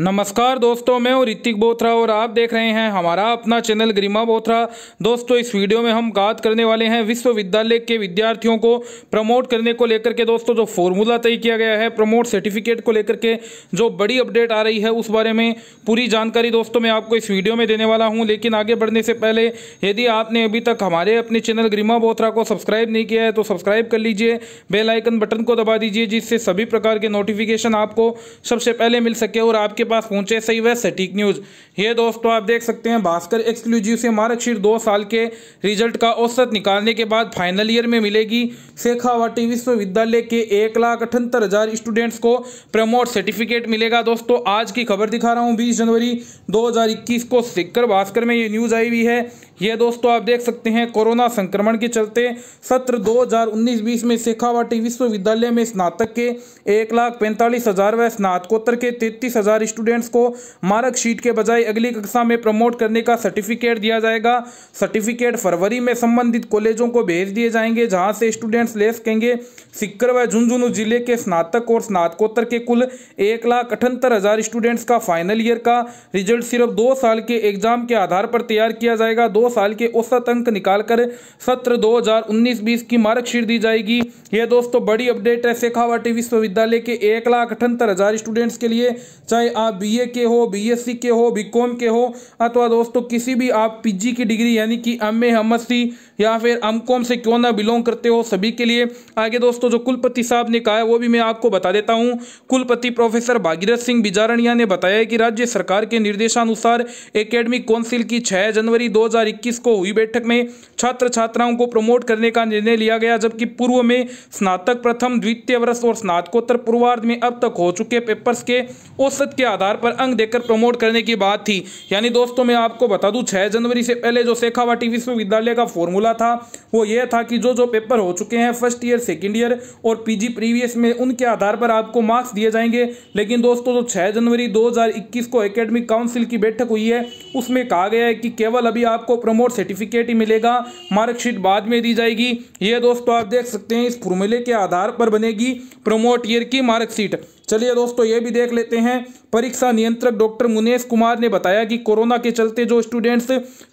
नमस्कार दोस्तों मैं और ऋतिक बोथरा और आप देख रहे हैं हमारा अपना चैनल गरिमा बोथरा दोस्तों इस वीडियो में हम बात करने वाले हैं विश्वविद्यालय के विद्यार्थियों को प्रमोट करने को लेकर के दोस्तों जो फॉर्मूला तय किया गया है प्रमोट सर्टिफिकेट को लेकर के जो बड़ी अपडेट आ रही है उस बारे में पूरी जानकारी दोस्तों मैं आपको इस वीडियो में देने वाला हूँ लेकिन आगे बढ़ने से पहले यदि आपने अभी तक हमारे अपने चैनल गरिमा बोथरा को सब्सक्राइब नहीं किया है तो सब्सक्राइब कर लीजिए बेलाइकन बटन को दबा दीजिए जिससे सभी प्रकार के नोटिफिकेशन आपको सबसे पहले मिल सके और आपके के पास पहुंचे सही वह सटीक न्यूज़ ये दोस्तों आप देख सकते हैं भास्कर एक्सक्लूसिव से मार्कशीट दो साल के रिजल्ट का औसत निकालने के बाद फाइनल ईयर में मिलेगी शेखावाटी विश्वविद्यालय के एक लाख अठहत्तर हज़ार स्टूडेंट्स को प्रमोट सर्टिफिकेट मिलेगा दोस्तों आज की खबर दिखा रहा हूँ बीस जनवरी दो को सिक्कर भास्कर में ये न्यूज़ आई हुई है ये दोस्तों आप देख सकते हैं कोरोना संक्रमण के चलते सत्र 2019-20 में शेखावाटी विश्वविद्यालय में स्नातक के एक लाख पैंतालीस हज़ार व स्नातकोत्तर के तैंतीस हज़ार स्टूडेंट्स को मार्कशीट शीट के बजाय अगली कक्षा में प्रमोट करने का सर्टिफिकेट दिया जाएगा सर्टिफिकेट फरवरी में संबंधित कॉलेजों को भेज दिए जाएंगे जहाँ से स्टूडेंट्स ले सकेंगे सिक्कर व झुंझुनू जिले के स्नातक और स्नातकोत्तर के कुल एक लाख अठहत्तर हज़ार स्टूडेंट्स का फाइनल ईयर का रिजल्ट सिर्फ दो साल के एग्जाम के आधार पर तैयार किया जाएगा दो साल के औसत अंक निकालकर सत्र 2019-20 की मार्कशीट दी जाएगी ये दोस्तों बड़ी अपडेट है शेखावाटी विश्वविद्यालय के एक लाख अठहत्तर हज़ार स्टूडेंट्स के लिए चाहे आप बीए के हो बीएससी के हो बीकॉम के हो अथवा दोस्तों किसी भी आप पी की डिग्री यानी कि एम ए एम या फिर एम से क्यों ना बिलोंग करते हो सभी के लिए आगे दोस्तों जो कुलपति साहब ने कहा है वो भी मैं आपको बता देता हूँ कुलपति प्रोफेसर भागीरथ सिंह बिजारणिया ने बताया कि राज्य सरकार के निर्देशानुसार एकेडमिक काउंसिल की 6 जनवरी 2021 को हुई बैठक में छात्र छात्राओं को प्रमोट करने का निर्णय लिया गया जबकि पूर्व में स्नातक प्रथम द्वितीय वर्ष और स्नातकोत्तर पूर्वार्ध में अब तक हो चुके पेपर्स के औसत के आधार पर अंक देकर प्रमोट करने की बात थी यानी दोस्तों मैं आपको बता दूं छः जनवरी से पहले जो शेखावाटी विश्वविद्यालय का फॉर्मूला था वो यह था कि जो जो पेपर हो चुके हैं फर्स्ट ईयर सेकेंड ईयर और पीजी प्रीवियस में उनके आधार पर आपको मार्क्स दिए जाएंगे लेकिन दोस्तों जो तो जनवरी दो को एकेडमिक काउंसिल की बैठक हुई है उसमें कहा गया है कि केवल अभी आपको प्रमोट सर्टिफिकेट ही मिलेगा मार्कशीट बाद में दी जाएगी ये दोस्तों आप देख सकते हैं इस फॉर्मूले के आधार पर बनेगी प्रमोट ईयर की मार्कशीट चलिए दोस्तों ये भी देख लेते हैं परीक्षा नियंत्रक डॉक्टर मुनेश कुमार ने बताया कि कोरोना के चलते जो स्टूडेंट्स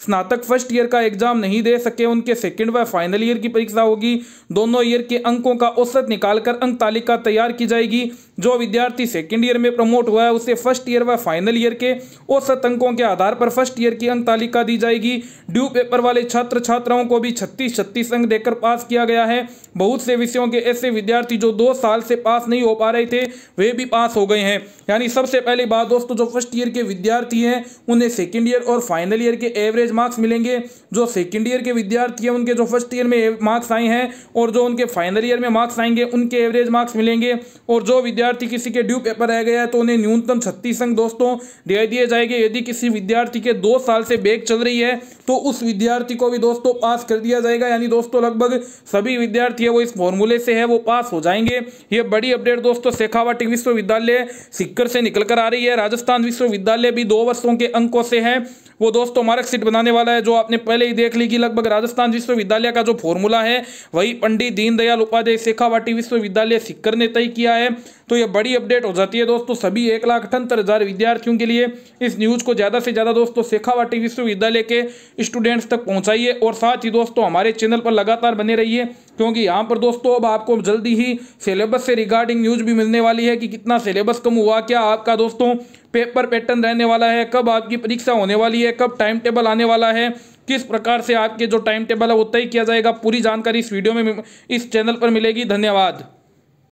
स्नातक फर्स्ट ईयर का एग्जाम नहीं दे सके उनके सेकेंड व फाइनल ईयर की परीक्षा होगी दोनों ईयर के अंकों का औसत निकालकर अंक तालिका तैयार की जाएगी जो विद्यार्थी सेकेंड ईयर में प्रमोट हुआ है उसे फर्स्ट ईयर व फाइनल ईयर के औसत अंकों के आधार पर फर्स्ट ईयर की अंक तालिका दी जाएगी ड्यू पेपर वाले छात्र छात्राओं को भी छत्तीस छत्तीस अंक देकर पास किया गया है बहुत से विषयों के ऐसे विद्यार्थी जो दो साल से पास नहीं हो पा रहे थे वे भी पास हो गए हैं यानी सबसे पहली बात दोस्तों जो फर्स्ट ईयर के विद्यार्थी हैं उन्हें सेकेंड ईयर और फाइनल ईयर के एवरेज मार्क्स मिलेंगे जो सेकेंड ईयर के विद्यार्थी हैं उनके जो फर्स्ट ईयर में मार्क्स आए हैं और जो उनके फाइनल ईयर में मार्क्स आएंगे उनके एवरेज मार्क्स मिलेंगे और जो विद्यार्थी किसी के ड्यू पेपर रह गया है तो उन्हें न्यूनतम छत्तीस अंक दोस्तों दे दिए जाएंगे यदि किसी विद्यार्थी के दो साल से बैग चल रही है तो उस विद्यार्थी को भी दोस्तों पास कर दिया जाएगा यानी दोस्तों लगभग सभी विद्यार्थी है वो इस फॉर्मूले से है वो पास हो जाएंगे ये बड़ी अपडेट दोस्तों शेखावट विश्वविद्यालय सिक्कर से निकल कर आ रही है राजस्थान विश्वविद्यालय भी दो वर्षों के अंकों से है वो दोस्तों मार्कशीट बनाने वाला है जो आपने पहले ही देख ली कि लगभग राजस्थान विश्वविद्यालय का जो फॉर्मूला है वही पंडित दीनदयाल उपाध्याय शेखावाटी विश्वविद्यालय सिक्कर ने तय किया है तो ये बड़ी अपडेट हो जाती है दोस्तों सभी एक लाख अठहत्तर हज़ार विद्यार्थियों के लिए इस न्यूज़ को ज़्यादा से ज़्यादा दोस्तों शेखावाटी विश्वविद्यालय के स्टूडेंट्स तक पहुंचाइए और साथ ही दोस्तों हमारे चैनल पर लगातार बने रहिए क्योंकि यहाँ पर दोस्तों अब आपको जल्दी ही सिलेबस से रिगार्डिंग न्यूज़ भी मिलने वाली है कि कितना सिलेबस कम हुआ क्या आपका दोस्तों पेपर पैटर्न रहने वाला है कब आपकी परीक्षा होने वाली है कब टाइम टेबल आने वाला है किस प्रकार से आपके जो टाइम टेबल है वो तय किया जाएगा पूरी जानकारी इस वीडियो में इस चैनल पर मिलेगी धन्यवाद